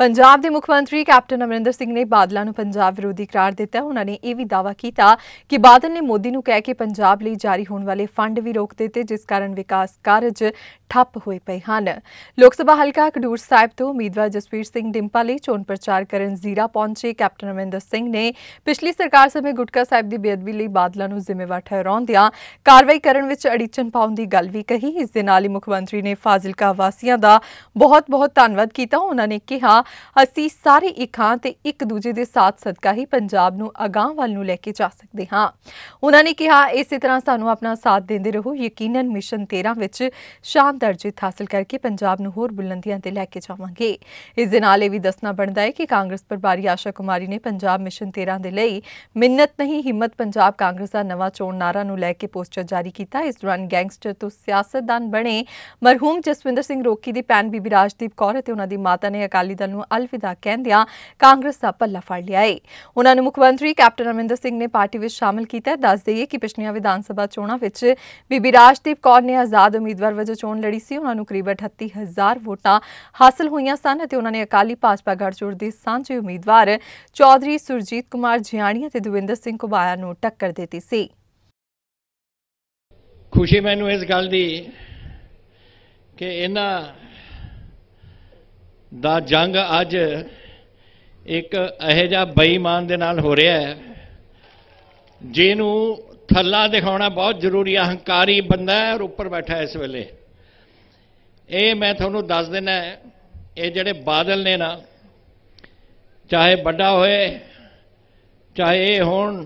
ਪੰਜਾਬ ਦੇ ਮੁੱਖ ਮੰਤਰੀ ਕੈਪਟਨ ਅਮਰਿੰਦਰ ਸਿੰਘ ਨੇ ਬਾਦਲਾਂ ਨੂੰ ਪੰਜਾਬ ਵਿਰੋਧੀ ਕਰਾਰ ਦਿੱਤਾ ਉਹਨਾਂ ਨੇ ਇਹ ਵੀ ਦਾਵਾ ਕੀਤਾ ਕਿ ਬਾਦਲ ਨੇ ਮੋਦੀ ਨੂੰ ਕਹਿ ਕੇ ਪੰਜਾਬ ਲਈ ਜਾਰੀ ਹੋਣ ਵਾਲੇ ਫੰਡ ਵੀ ਰੋਕ ਦਿੱਤੇ ਜਿਸ ਕਾਰਨ ਵਿਕਾਸ ਕਾਰਜ ਠੱਪ ਹੋਏ ਪਏ ਹਨ ਲੋਕ ਸਭਾ ਹਲਕਾ ਕਡੂਰ ਸਾਹਿਬ ਤੋਂ ਉਮੀਦਵਾਰ ਜਸਵੀਰ ਸਿੰਘ ਡਿੰਪਾ ਲਈ ਚੋਣ ਪ੍ਰਚਾਰ ਕਰਨ ਜ਼ੀਰਾ ਪਹੁੰਚੇ ਕੈਪਟਨ ਅਮਰਿੰਦਰ ਸਿੰਘ ਨੇ ਪਿਛਲੀ ਸਰਕਾਰ ਸਮੇਂ ਗੁਟਕਾ ਸਾਹਿਬ ਦੀ ਬੇਅਦਬੀ ਲਈ ਬਾਦਲਾਂ ਨੂੰ ਜ਼ਿੰਮੇਵਾਰ ਠਹਿਰਾਉਂਦਿਆਂ ਕਾਰਵਾਈ ਕਰਨ ਵਿੱਚ ਅੜਿਚਨ ਪਾਉਣ ਦੀ ਗੱਲ ਵੀ ਕਹੀ ਇਸ ਦੇ ਨਾਲ ਹੀ ਮੁੱਖ ਮੰਤਰੀ ਨੇ ਫਾਜ਼ਿਲਕਾ ਵਾਸੀਆਂ ਦਾ ਬਹੁਤ ਬਹੁਤ ਧੰਨਵਾਦ ਕੀਤਾ ਉਹਨਾਂ ਨੇ ਕਿਹਾ ਅਸੀਂ ਸਾਰੇ ਇਕਾਂ ਤੇ ਇੱਕ ਦੂਜੇ ਦੇ ਸਾਥ ਸਦਕਾ ਹੀ ਪੰਜਾਬ ਨੂੰ ਅਗਾਹ ਵੱਲ ਨੂੰ ਲੈ ਕੇ ਜਾ ਸਕਦੇ ਹਾਂ ਉਹਨਾਂ ਨੇ ਕਿਹਾ ਇਸੇ ਤਰ੍ਹਾਂ ਸਾਨੂੰ ਆਪਣਾ ਸਾਥ ਦਿੰਦੇ ਰਹੋ ਯਕੀਨਨ ਮਿਸ਼ਨ 13 ਵਿੱਚ ਸ਼ਾਨਦਾਰ ਜਿੱਤ ਹਾਸਲ ਕਰਕੇ ਪੰਜਾਬ ਨੂੰ ਹੋਰ ਬੁਲੰਦੀਆਂ ਤੇ ਲੈ ਕੇ ਜਾਵਾਂਗੇ ਇਸ ਦੇ ਨਾਲ ਇਹ ਵੀ ਦੱਸਣਾ ਬਣਦਾ ਹੈ ਕਿ ਕਾਂਗਰਸ ਪ੍ਰਭਾਰੀ ਆਸ਼ਾ ਕੁਮਾਰੀ ਨੇ ਪੰਜਾਬ ਮਿਸ਼ਨ 13 ਦੇ ਲਈ ਮਿੰਨਤ ਨਹੀਂ ਹਿੰਮਤ ਪੰਜਾਬ ਕਾਂਗਰਸ ਦਾ ਨਵਾਂ ਚੋਣ ਨਾਰਾ ਨੂੰ ਲੈ ਕੇ ਪੋਸਟਰ ਜਾਰੀ ਕੀਤਾ ਇਸ ਦੌਰਾਨ ਗੈਂਗਸਟਰ ਤੋਂ ਸਿਆਸਤਦਾਨ ਬਣੇ ਮਰਹੂਮ ਜਸਵਿੰਦਰ ਸਿੰਘ ਰੋਕੀ ਦੀ ਪੈਨ ਬੀਬੀ ਰਾਜਦੀਪ ਕੌਰ ਅਤੇ ਉਹਨਾਂ ਦੀ ਮਾਤਾ ਨੇ ਅਕਾਲੀ ਦਲ ਨੂੰ ਅਲਵਿਦਾ ਕਹਿੰਦਿਆਂ ਕਾਂਗਰਸ ਦਾ ਪੱਲਾ ਫੜ ਲਿਆ ਹੈ ਉਹਨਾਂ ਨੂੰ ਮੁੱਖ ਮੰਤਰੀ ਕੈਪਟਨ ਅਮਰਿੰਦਰ ਸਿੰਘ ਨੇ ਪਾਰਟੀ ਵਿੱਚ ਸ਼ਾਮਲ ਕੀਤਾ ਦੱਸ ਦਈਏ ਕਿ ਪਿਛਲੀਆਂ ਵਿਧਾਨ ਸਭਾ ਚੋਣਾਂ ਵਿੱਚ ਬੀਬੀ ਰਾਜਦੀਪ ਕੌਰ ਨੇ ਆਜ਼ਾਦ ਉਮੀਦਵਾਰ ਵਜੋਂ ਚੋਣ ਲੜੀ ਸੀ ਉਹਨਾਂ ਨੂੰ ਕਰੀਬ 38000 ਵੋਟਾਂ ਹਾਸਲ ਹੋਈਆਂ ਸਨ ਅਤੇ ਉਹਨਾਂ ਨੇ ਅਕਾਲੀ ਭਾਜਪਾ ਗੜਚੁੜ ਦੇ ਸਾਂਝੇ ਉਮੀਦਵਾਰ ਚੌਧਰੀ ਸੁਰਜੀਤ ਕੁਮਾਰ ਜਿਆਣੀ ਅਤੇ ਦਵਿੰਦਰ ਸਿੰਘ ਕੁਬਾਇਆ ਨੂੰ ਟੱਕਰ ਦਿੱਤੀ ਸੀ ਖੁਸ਼ੀ ਮੈਨੂੰ ਇਸ ਗੱਲ ਦੀ ਕਿ ਇਹਨਾਂ ਦਾ ਜੰਗ ਅੱਜ ਇੱਕ ਇਹੋ ਜਿਹਾ ਬੇਈਮਾਨ ਦੇ ਨਾਲ ਹੋ ਰਿਹਾ ਹੈ ਜਿਹਨੂੰ ਥੱਲਾ ਦਿਖਾਉਣਾ ਬਹੁਤ ਜ਼ਰੂਰੀ ਹੈ ਹੰਕਾਰੀ ਬੰਦਾ ਹੈ ਔਰ ਉੱਪਰ ਬੈਠਾ ਹੈ ਇਸ ਵੇਲੇ ਇਹ ਮੈਂ ਤੁਹਾਨੂੰ ਦੱਸ ਦੇਣਾ ਇਹ ਜਿਹੜੇ ਬਾਦਲ ਨੇ ਨਾ ਚਾਹੇ ਵੱਡਾ ਹੋਏ ਚਾਹੇ ਇਹ ਹੋਣ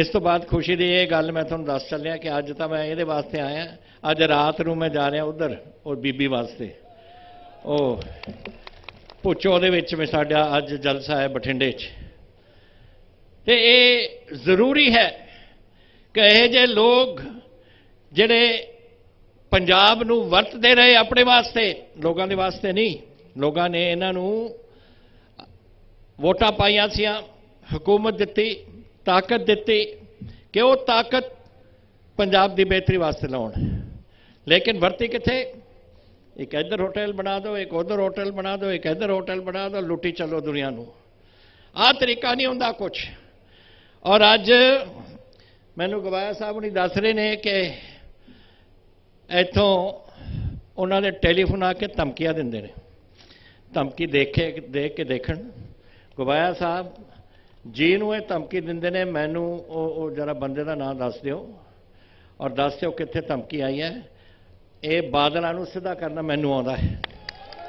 ਇਸ ਤੋਂ ਬਾਅਦ ਖੁਸ਼ੀ ਦੀ ਇਹ ਗੱਲ ਮੈਂ ਤੁਹਾਨੂੰ ਦੱਸ ਚੱਲਿਆ ਕਿ ਅੱਜ ਤਾਂ ਮੈਂ ਇਹਦੇ ਵਾਸਤੇ ਆਇਆ ਅੱਜ ਰਾਤ ਨੂੰ ਮੈਂ ਜਾ ਰਿਹਾ ਉਧਰ ਔਰ ਬੀਬੀ ਵਾਸਤੇ ਉਹ ਪੁੱਛੋ ਦੇ ਵਿੱਚ ਵੀ ਸਾਡਾ ਅੱਜ ਜਲਸਾ ਹੈ ਬਠਿੰਡੇ 'ਚ ਤੇ ਇਹ ਜ਼ਰੂਰੀ ਹੈ ਕਿ ਇਹ ਜੇ ਲੋਕ ਜਿਹੜੇ ਪੰਜਾਬ ਨੂੰ ਵਰਤਦੇ ਰਹੇ ਆਪਣੇ ਵਾਸਤੇ ਲੋਕਾਂ ਦੇ ਵਾਸਤੇ ਨਹੀਂ ਲੋਕਾਂ ਨੇ ਇਹਨਾਂ ਨੂੰ ਵੋਟਾਂ ਪਾਈਆਂ ਸੀਆਂ ਹਕੂਮਤ ਦਿੱਤੀ ਤਾਕਤ ਦਿੱਤੀ ਕਿ ਉਹ ਤਾਕਤ ਪੰਜਾਬ ਦੀ ਬਿਹਤਰੀ ਵਾਸਤੇ ਲਾਉਣ ਲੇਕਿਨ ਵਰਤੀ ਕਿੱਥੇ ਇੱਕ ਇੱਧਰ ਹੋਟਲ ਬਣਾ ਦਿਓ ਇੱਕ ਉਧਰ ਹੋਟਲ ਬਣਾ ਦਿਓ ਇੱਕ ਇੱਧਰ ਹੋਟਲ ਬਣਾ ਦਿਓ ਲੁੱਟੀ ਚੱਲੋ ਦੁਨੀਆ ਨੂੰ ਆ ਤਰੀਕਾ ਨਹੀਂ ਹੁੰਦਾ ਕੁਝ ਔਰ ਅੱਜ ਮੈਨੂੰ ਗਵਾਇਆ ਸਾਹਿਬ ਹੁਣੀ ਦੱਸ ਰਹੇ ਨੇ ਕਿ ਇੱਥੋਂ ਉਹਨਾਂ ਦੇ ਟੈਲੀਫੋਨ ਆ ਕੇ ਧਮਕੀਆਂ ਦਿੰਦੇ ਨੇ ਧਮਕੀ ਦੇਖੇ ਦੇਖ ਕੇ ਦੇਖਣ ਗਵਾਇਆ ਸਾਹਿਬ ਜੀ ਨੂੰ ਇਹ ਧਮਕੀ ਦਿੰਦੇ ਨੇ ਮੈਨੂੰ ਉਹ ਜਰਾ ਬੰਦੇ ਦਾ ਨਾਮ ਦੱਸ ਦਿਓ ਔਰ ਦੱਸ ਦਿਓ ਕਿੱਥੇ ਧਮਕੀ ਆਈ ਹੈ ਇਹ ਬਾਦਲਾਂ ਨੂੰ ਸਿੱਧਾ ਕਰਨਾ ਮੈਨੂੰ ਆਉਂਦਾ ਹੈ